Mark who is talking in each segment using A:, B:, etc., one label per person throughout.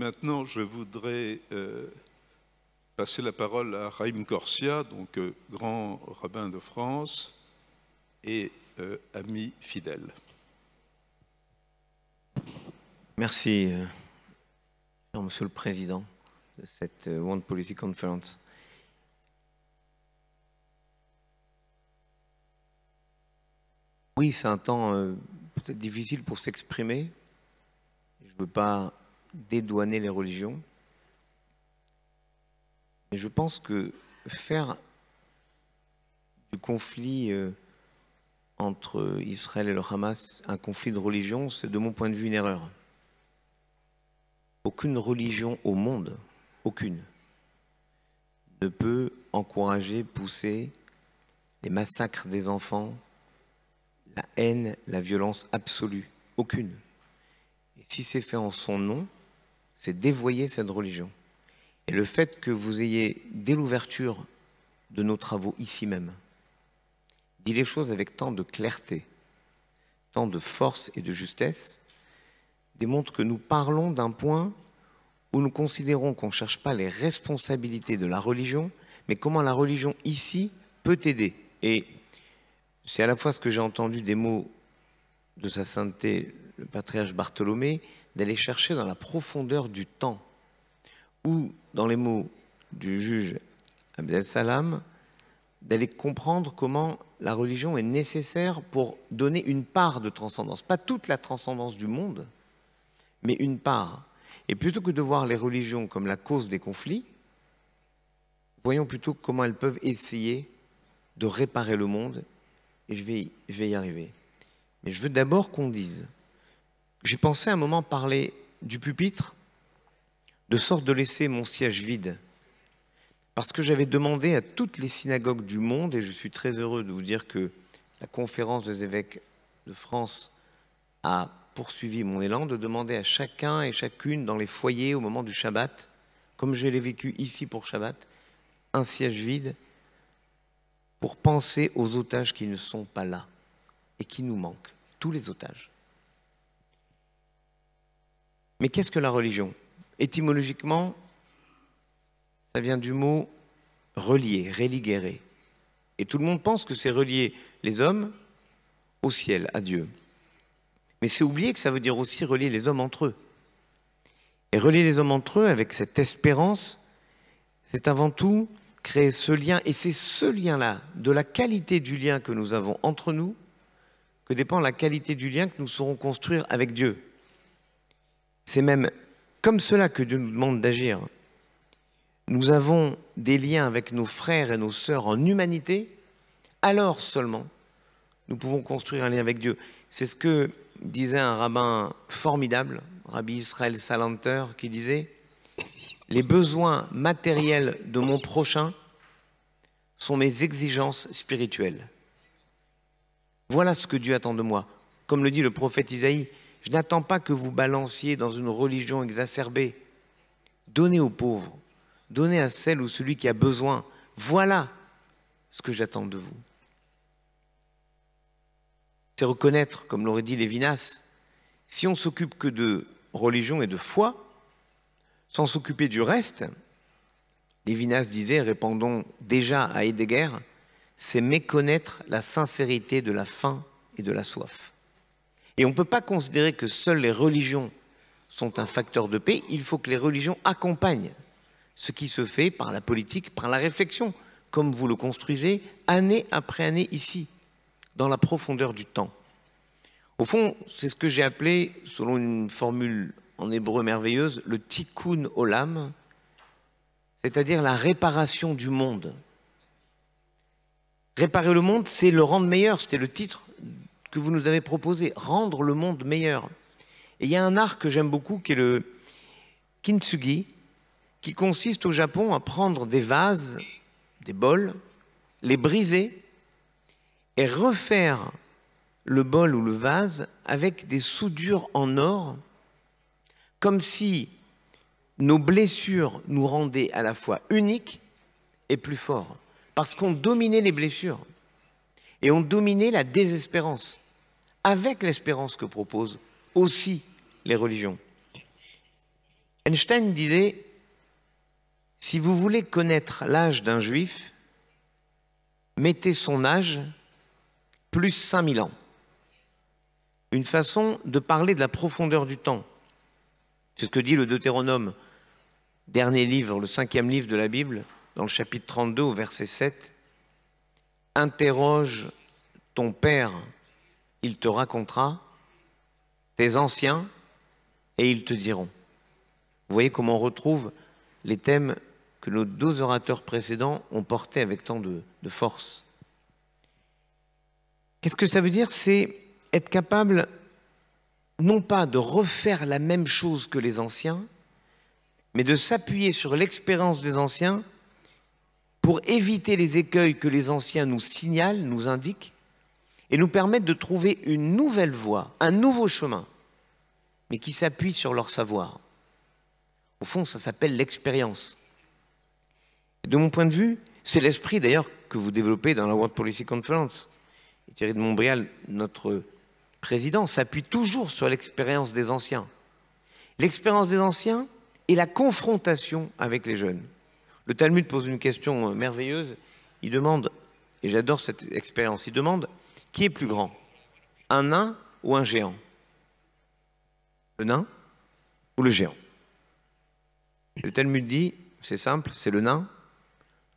A: Maintenant, je voudrais euh, passer la parole à Raïm Corsia, donc euh, grand rabbin de France et euh, ami fidèle. Merci, Monsieur le Président, de cette One Policy Conference. Oui, c'est un temps peut-être difficile pour s'exprimer. Je ne veux pas dédouaner les religions. Mais je pense que faire du conflit euh, entre Israël et le Hamas un conflit de religion, c'est de mon point de vue une erreur. Aucune religion au monde, aucune, ne peut encourager, pousser les massacres des enfants, la haine, la violence absolue. Aucune. Et si c'est fait en son nom, c'est dévoyer cette religion. Et le fait que vous ayez, dès l'ouverture de nos travaux ici même, dit les choses avec tant de clarté, tant de force et de justesse, démontre que nous parlons d'un point où nous considérons qu'on ne cherche pas les responsabilités de la religion, mais comment la religion ici peut aider. Et c'est à la fois ce que j'ai entendu des mots de sa sainteté, le patriarche Bartholomé, d'aller chercher dans la profondeur du temps, ou dans les mots du juge Abdel Salam, d'aller comprendre comment la religion est nécessaire pour donner une part de transcendance, pas toute la transcendance du monde, mais une part. Et plutôt que de voir les religions comme la cause des conflits, voyons plutôt comment elles peuvent essayer de réparer le monde, et je vais, y arriver. Mais je veux d'abord qu'on dise j'ai pensé un moment parler du pupitre, de sorte de laisser mon siège vide, parce que j'avais demandé à toutes les synagogues du monde, et je suis très heureux de vous dire que la conférence des évêques de France a poursuivi mon élan, de demander à chacun et chacune dans les foyers au moment du Shabbat, comme je l'ai vécu ici pour Shabbat, un siège vide pour penser aux otages qui ne sont pas là et qui nous manquent, tous les otages. Mais qu'est-ce que la religion Étymologiquement, ça vient du mot relier, religuerer. Et tout le monde pense que c'est relier les hommes au ciel, à Dieu. Mais c'est oublier que ça veut dire aussi relier les hommes entre eux. Et relier les hommes entre eux avec cette espérance, c'est avant tout créer ce lien. Et c'est ce lien-là, de la qualité du lien que nous avons entre nous, que dépend la qualité du lien que nous saurons construire avec Dieu. C'est même comme cela que Dieu nous demande d'agir. Nous avons des liens avec nos frères et nos sœurs en humanité, alors seulement nous pouvons construire un lien avec Dieu. C'est ce que disait un rabbin formidable, Rabbi Israël Salanter, qui disait Les besoins matériels de mon prochain sont mes exigences spirituelles. Voilà ce que Dieu attend de moi. Comme le dit le prophète Isaïe, je n'attends pas que vous balanciez dans une religion exacerbée. Donnez aux pauvres, donnez à celle ou celui qui a besoin. Voilà ce que j'attends de vous. C'est reconnaître, comme l'aurait dit Lévinas, si on s'occupe que de religion et de foi, sans s'occuper du reste, Lévinas disait, répondons déjà à Heidegger, c'est méconnaître la sincérité de la faim et de la soif. Et on ne peut pas considérer que seules les religions sont un facteur de paix. Il faut que les religions accompagnent ce qui se fait par la politique, par la réflexion, comme vous le construisez année après année ici, dans la profondeur du temps. Au fond, c'est ce que j'ai appelé, selon une formule en hébreu merveilleuse, le tikkun olam, c'est-à-dire la réparation du monde. Réparer le monde, c'est le rendre meilleur, c'était le titre que vous nous avez proposé, rendre le monde meilleur. Et il y a un art que j'aime beaucoup qui est le kintsugi, qui consiste au Japon à prendre des vases, des bols, les briser et refaire le bol ou le vase avec des soudures en or, comme si nos blessures nous rendaient à la fois uniques et plus forts, parce qu'on dominait les blessures et ont dominé la désespérance, avec l'espérance que proposent aussi les religions. Einstein disait, si vous voulez connaître l'âge d'un juif, mettez son âge plus 5000 ans. Une façon de parler de la profondeur du temps. C'est ce que dit le Deutéronome, dernier livre, le cinquième livre de la Bible, dans le chapitre 32 au verset 7 interroge ton père, il te racontera, tes anciens, et ils te diront. Vous voyez comment on retrouve les thèmes que nos deux orateurs précédents ont portés avec tant de, de force. Qu'est-ce que ça veut dire C'est être capable non pas de refaire la même chose que les anciens, mais de s'appuyer sur l'expérience des anciens pour éviter les écueils que les anciens nous signalent, nous indiquent, et nous permettent de trouver une nouvelle voie, un nouveau chemin, mais qui s'appuie sur leur savoir. Au fond, ça s'appelle l'expérience. De mon point de vue, c'est l'esprit d'ailleurs que vous développez dans la World Policy Conference. Thierry de Montbrial, notre président, s'appuie toujours sur l'expérience des anciens. L'expérience des anciens et la confrontation avec les jeunes. Le Talmud pose une question euh, merveilleuse. Il demande, et j'adore cette expérience, il demande qui est plus grand, un nain ou un géant Le nain ou le géant Le Talmud dit, c'est simple, c'est le nain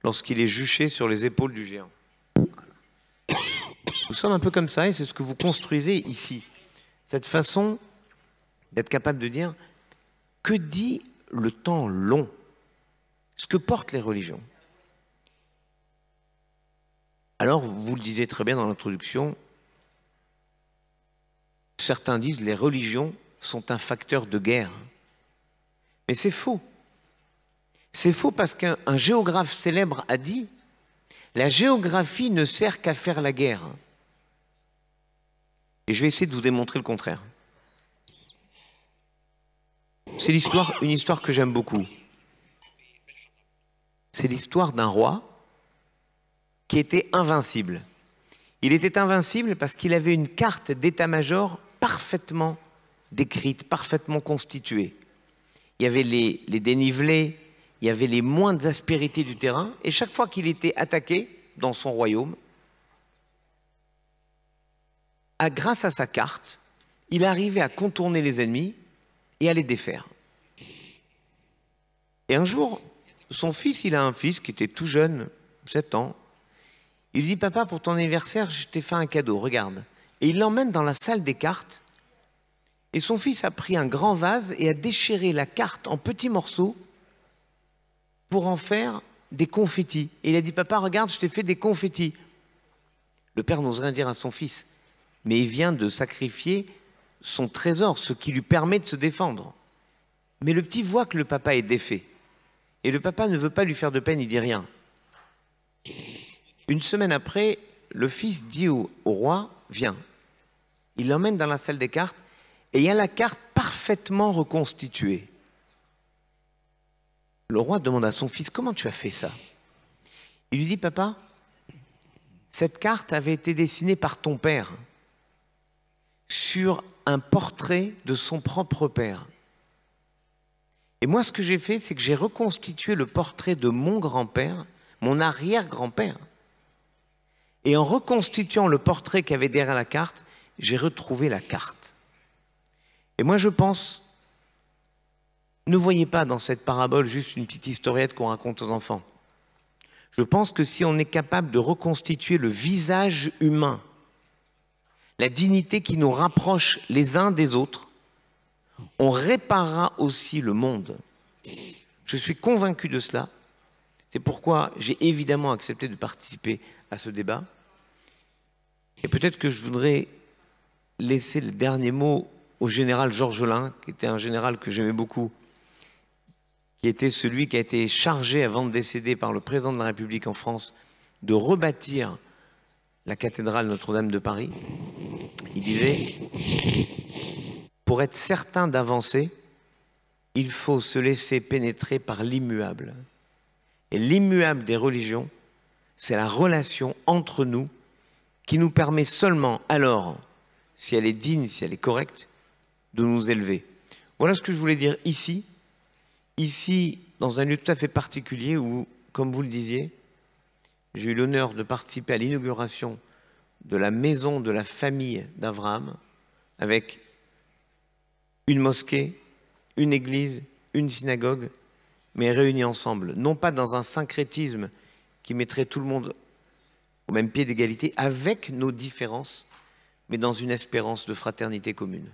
A: lorsqu'il est juché sur les épaules du géant. Nous sommes un peu comme ça et c'est ce que vous construisez ici. Cette façon d'être capable de dire que dit le temps long ce que portent les religions. Alors, vous le disiez très bien dans l'introduction, certains disent les religions sont un facteur de guerre. Mais c'est faux. C'est faux parce qu'un géographe célèbre a dit la géographie ne sert qu'à faire la guerre. Et je vais essayer de vous démontrer le contraire. C'est l'histoire, une histoire que j'aime beaucoup c'est l'histoire d'un roi qui était invincible. Il était invincible parce qu'il avait une carte d'état-major parfaitement décrite, parfaitement constituée. Il y avait les, dénivelés, il y avait les moindres aspérités du terrain, et chaque fois qu'il était attaqué dans son royaume, grâce à sa carte, il arrivait à contourner les ennemis et à les défaire. Et un jour, son fils, il a un fils qui était tout jeune, 7 ans. Il lui dit Papa, pour ton anniversaire, je t'ai fait un cadeau, regarde. Et il l'emmène dans la salle des cartes. Et son fils a pris un grand vase et a déchiré la carte en petits morceaux pour en faire des confettis. Et il a dit Papa, regarde, je t'ai fait des confettis. Le père n'ose rien dire à son fils, mais il vient de sacrifier son trésor, ce qui lui permet de se défendre. Mais le petit voit que le papa est défait. Et le papa ne veut pas lui faire de peine, il dit rien. Une semaine après, le fils dit au, roi, viens. Il l'emmène dans la salle des cartes et il y a la carte parfaitement reconstituée. Le roi demande à son fils, comment tu as fait ça Il lui dit, papa, cette carte avait été dessinée par ton père sur un portrait de son propre père. Et moi, ce que j'ai fait, c'est que j'ai reconstitué le portrait de mon grand-père, mon arrière-grand-père. Et en reconstituant le portrait qu'il y avait derrière la carte, j'ai retrouvé la carte. Et moi, je pense, ne voyez pas dans cette parabole juste une petite historiette qu'on raconte aux enfants. Je pense que si on est capable de reconstituer le visage humain, la dignité qui nous rapproche les uns des autres, on réparera aussi le monde. Je suis convaincu de cela. C'est pourquoi j'ai évidemment accepté de participer à ce débat. Et peut-être que je voudrais laisser le dernier mot au général Georges Lain, qui était un général que j'aimais beaucoup, qui était celui qui a été chargé avant de décéder par le président de la République en France de rebâtir la cathédrale Notre-Dame de Paris. Il disait pour être certain d'avancer, il faut se laisser pénétrer par l'immuable. Et l'immuable des religions, c'est la relation entre nous qui nous permet seulement alors, si elle est digne, si elle est correcte, de nous élever. Voilà ce que je voulais dire ici, ici, dans un lieu tout à fait particulier où, comme vous le disiez, j'ai eu l'honneur de participer à l'inauguration de la maison de la famille d'Abraham avec une mosquée, une église, une synagogue, mais réunis ensemble, non pas dans un syncrétisme qui mettrait tout le monde au même pied d'égalité avec nos différences, mais dans une espérance de fraternité commune.